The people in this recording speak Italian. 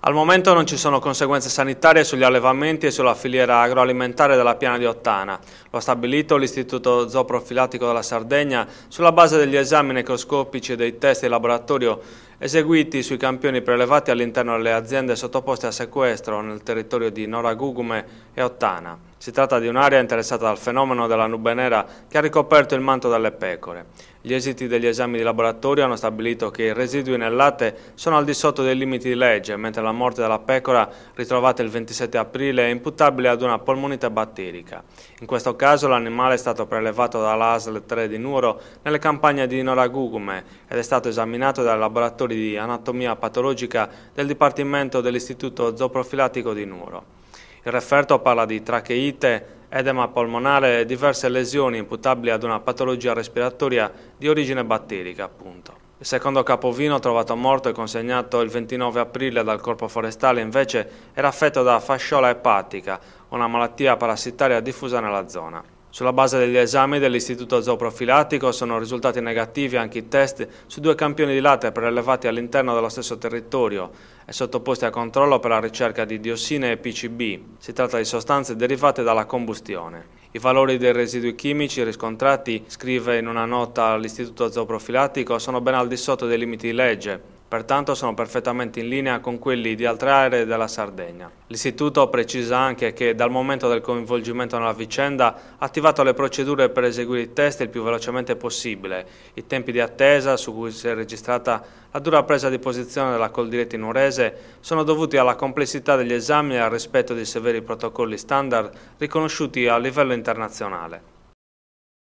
Al momento non ci sono conseguenze sanitarie sugli allevamenti e sulla filiera agroalimentare della piana di Ottana. Lo ha stabilito l'Istituto Zooprofilattico della Sardegna sulla base degli esami necroscopici e dei test di laboratorio eseguiti sui campioni prelevati all'interno delle aziende sottoposte a sequestro nel territorio di Noragugume e Ottana. Si tratta di un'area interessata dal fenomeno della nube nera che ha ricoperto il manto delle pecore. Gli esiti degli esami di laboratorio hanno stabilito che i residui nel latte sono al di sotto dei limiti di legge, mentre la morte della pecora, ritrovata il 27 aprile, è imputabile ad una polmonite batterica. In questo caso l'animale è stato prelevato dall'ASL 3 di Nuoro nelle campagne di Noragugume ed è stato esaminato dal laboratorio laboratori di anatomia patologica del Dipartimento dell'Istituto Zooprofilattico di Nuoro. Il referto parla di tracheite, edema polmonare e diverse lesioni imputabili ad una patologia respiratoria di origine batterica, appunto. Il secondo capovino, trovato morto e consegnato il 29 aprile dal corpo forestale, invece era affetto da fasciola epatica, una malattia parassitaria diffusa nella zona. Sulla base degli esami dell'Istituto Zooprofilattico sono risultati negativi anche i test su due campioni di latte prelevati all'interno dello stesso territorio e sottoposti a controllo per la ricerca di diossine e PCB. Si tratta di sostanze derivate dalla combustione. I valori dei residui chimici riscontrati, scrive in una nota l'Istituto Zooprofilattico, sono ben al di sotto dei limiti di legge pertanto sono perfettamente in linea con quelli di altre aree della Sardegna. L'Istituto precisa anche che dal momento del coinvolgimento nella vicenda ha attivato le procedure per eseguire i test il più velocemente possibile. I tempi di attesa, su cui si è registrata la dura presa di posizione della Coldiretti Nurese, sono dovuti alla complessità degli esami e al rispetto dei severi protocolli standard riconosciuti a livello internazionale.